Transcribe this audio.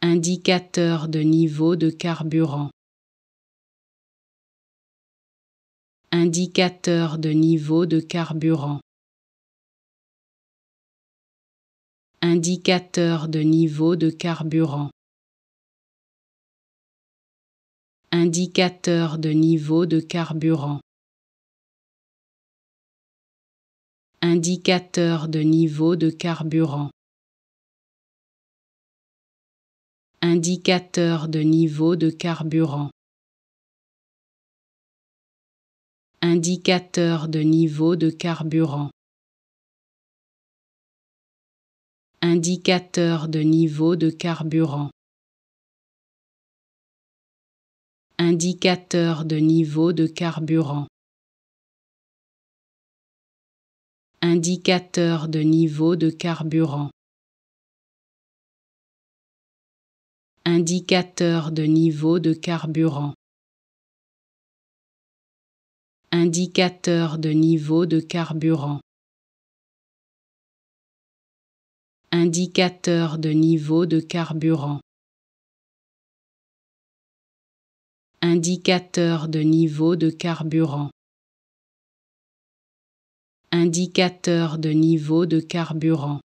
Indicateur de niveau de carburant. Indicateur de niveau de carburant. Indicateur de niveau de carburant. Indicateur de niveau de carburant. Indicateur de niveau de carburant. Indicateur de niveau de carburant. Indicateur de niveau de carburant. Indicateur de niveau de carburant. Indicateur de niveau de carburant. Indicateur de niveau de carburant. Indicateur de niveau de carburant. Indicateur de niveau de carburant. Indicateur de niveau de carburant. Indicateur de niveau de carburant. Indicateur de niveau de carburant.